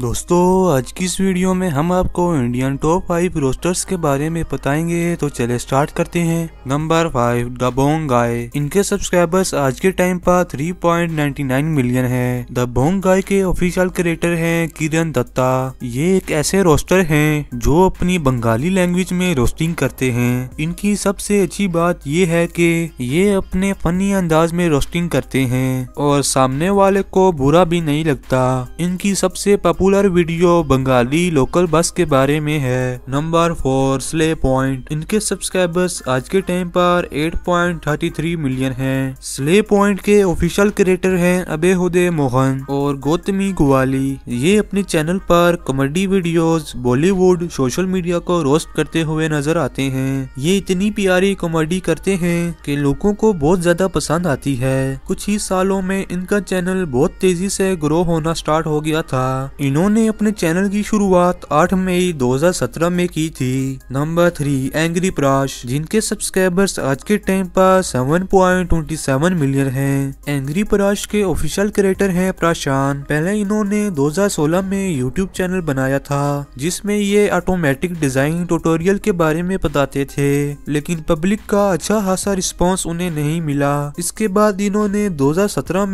दोस्तों आज की इस वीडियो में हम आपको इंडियन टॉप फाइव रोस्टर्स के बारे में बताएंगे तो चले स्टार्ट करते हैं नंबर फाइव दबोंग गाय इनके सब्सक्राइबर्स आज के टाइम पर 3.99 मिलियन है दबोंग गाय के ऑफिशियल क्रिएटर हैं किरण दत्ता ये एक ऐसे रोस्टर हैं जो अपनी बंगाली लैंग्वेज में रोस्टिंग करते हैं इनकी सबसे अच्छी बात ये है की ये अपने फनी अंदाज में रोस्टिंग करते हैं और सामने वाले को बुरा भी नहीं लगता इनकी सबसे popular video Bengali local bus के बारे में है नंबर फोर स्ले पॉइंट इनके सब्सक्राइबर्स आज के टाइम पर 8.33 मिलियन हैं। स्ले पॉइंट के ऑफिशियल क्रिएटर हैं अबे हुदे मोहन और गौतमी गुवाली ये अपने चैनल पर comedy videos Bollywood social media को रोस्ट करते हुए नजर आते हैं ये इतनी प्यारी कॉमेडी करते हैं की लोगों को बहुत ज्यादा पसंद आती है कुछ ही सालों में इनका चैनल बहुत तेजी से ग्रो होना स्टार्ट हो गया था इन्होंने अपने चैनल की शुरुआत 8 मई 2017 में की थी नंबर थ्री एंग्री प्राश जिनके सब्सक्राइबर्स आज के टाइम पर 7.27 मिलियन हैं। एंग्री प्राश के ऑफिशियल क्रिएटर हैं प्राशान पहले इन्होंने 2016 में यूट्यूब चैनल बनाया था जिसमें ये ऑटोमेटिक डिजाइन टूटोरियल के बारे में बताते थे लेकिन पब्लिक का अच्छा खासा रिस्पॉन्स उन्हें नहीं मिला इसके बाद इन्होंने दो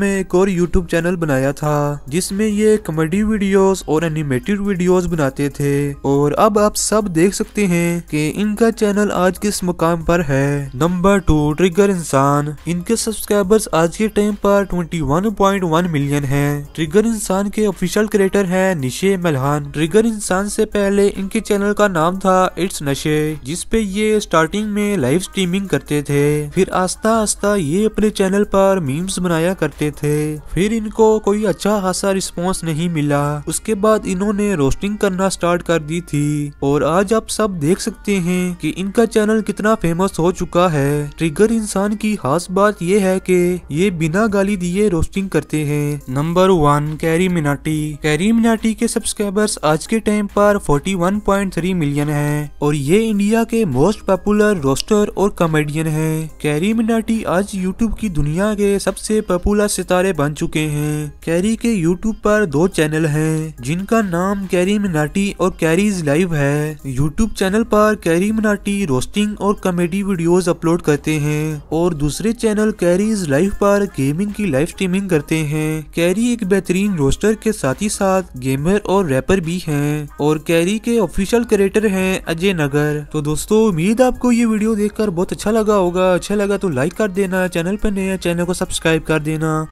में एक और यूट्यूब चैनल बनाया था जिसमे ये कॉमेडी वीडियो वीडियोस और एनिमेटेड वीडियोस बनाते थे और अब आप सब देख सकते हैं कि इनका चैनल आज किस मुकाम पर है नंबर टू ट्रिगर इंसान इनके सब्सक्राइबर्स आज के टाइम पर 21.1 मिलियन हैं। ट्रिगर इंसान के ऑफिशियल क्रिएटर हैं निशे मलहान ट्रिगर इंसान से पहले इनके चैनल का नाम था इट्स नशे जिसपे ये स्टार्टिंग में लाइव स्ट्रीमिंग करते थे फिर आस्ता आस्ता ये अपने चैनल पर मीम्स बनाया करते थे फिर इनको कोई अच्छा खासा रिस्पॉन्स नहीं मिला उस उसके बाद इन्होंने रोस्टिंग करना स्टार्ट कर दी थी और आज आप सब देख सकते हैं कि इनका चैनल कितना फेमस हो चुका है ट्रिगर इंसान की खास बात यह है कि ये बिना गाली दिए रोस्टिंग करते हैं number one CarryMinati CarryMinati के सब्सक्राइबर्स आज के टाइम पर 41.3 मिलियन है और ये इंडिया के मोस्ट पॉपुलर रोस्टर और कॉमेडियन है कैरी मिनाटी आज यूट्यूब की दुनिया के सबसे पॉपुलर सितारे बन चुके हैं कैरी के यूट्यूब पर दो चैनल हैं जिनका नाम कैरी मिनाटी और कैरीज लाइव है यूट्यूब चैनल पर कैरी मिनाटी रोस्टिंग और कॉमेडी वीडियोस अपलोड करते हैं और दूसरे चैनल कैरीज लाइव पर गेमिंग की लाइव स्ट्रीमिंग करते हैं कैरी एक बेहतरीन रोस्टर के साथ ही साथ गेमर और रैपर भी है और कैरी के ऑफिशियल क्रिएटर है अजय नगर तो दोस्तों उम्मीद आपको ये वीडियो देखकर बहुत अच्छा लगा होगा अच्छा लगा तो लाइक कर देना चैनल पर नया चैनल को सब्सक्राइब कर देना